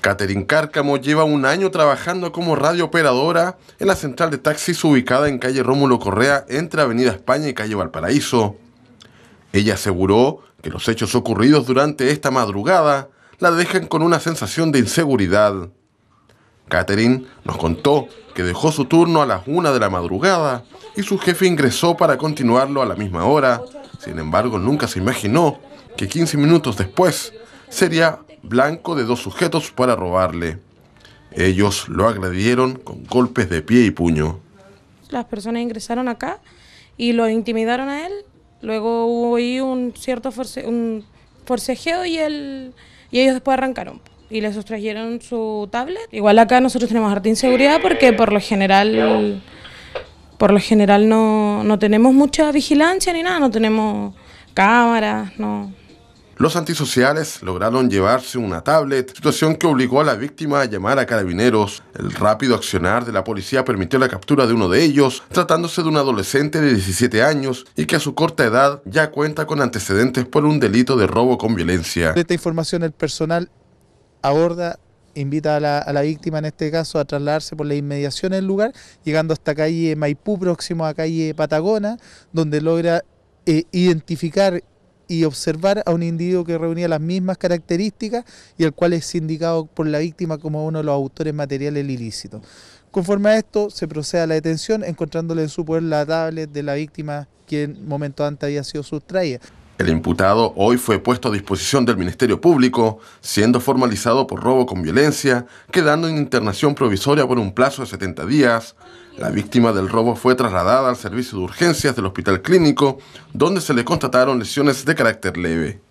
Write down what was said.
Catherine Cárcamo lleva un año trabajando como radiooperadora en la central de taxis ubicada en calle Rómulo Correa entre Avenida España y calle Valparaíso. Ella aseguró que los hechos ocurridos durante esta madrugada la dejan con una sensación de inseguridad. Catherine nos contó que dejó su turno a las una de la madrugada y su jefe ingresó para continuarlo a la misma hora. Sin embargo, nunca se imaginó que 15 minutos después sería blanco de dos sujetos para robarle. Ellos lo agredieron con golpes de pie y puño. Las personas ingresaron acá y lo intimidaron a él. Luego hubo un cierto un forcejeo y, él, y ellos después arrancaron y les sustrajeron su tablet. Igual acá nosotros tenemos harta inseguridad porque por lo general por lo general no, no tenemos mucha vigilancia ni nada, no tenemos cámaras, no, los antisociales lograron llevarse una tablet, situación que obligó a la víctima a llamar a carabineros. El rápido accionar de la policía permitió la captura de uno de ellos, tratándose de un adolescente de 17 años y que a su corta edad ya cuenta con antecedentes por un delito de robo con violencia. De esta información el personal aborda invita a la, víctima en este caso a trasladarse por la inmediación del lugar, llegando hasta calle Maipú, próximo a calle Patagona, donde logra eh, identificar y observar a un individuo que reunía las mismas características y el cual es indicado por la víctima como uno de los autores materiales ilícitos. Conforme a esto, se procede a la detención encontrándole en su poder la tablet de la víctima quien momento antes había sido sustraída. El imputado hoy fue puesto a disposición del Ministerio Público, siendo formalizado por robo con violencia, quedando en internación provisoria por un plazo de 70 días, la víctima del robo fue trasladada al servicio de urgencias del Hospital Clínico, donde se le constataron lesiones de carácter leve.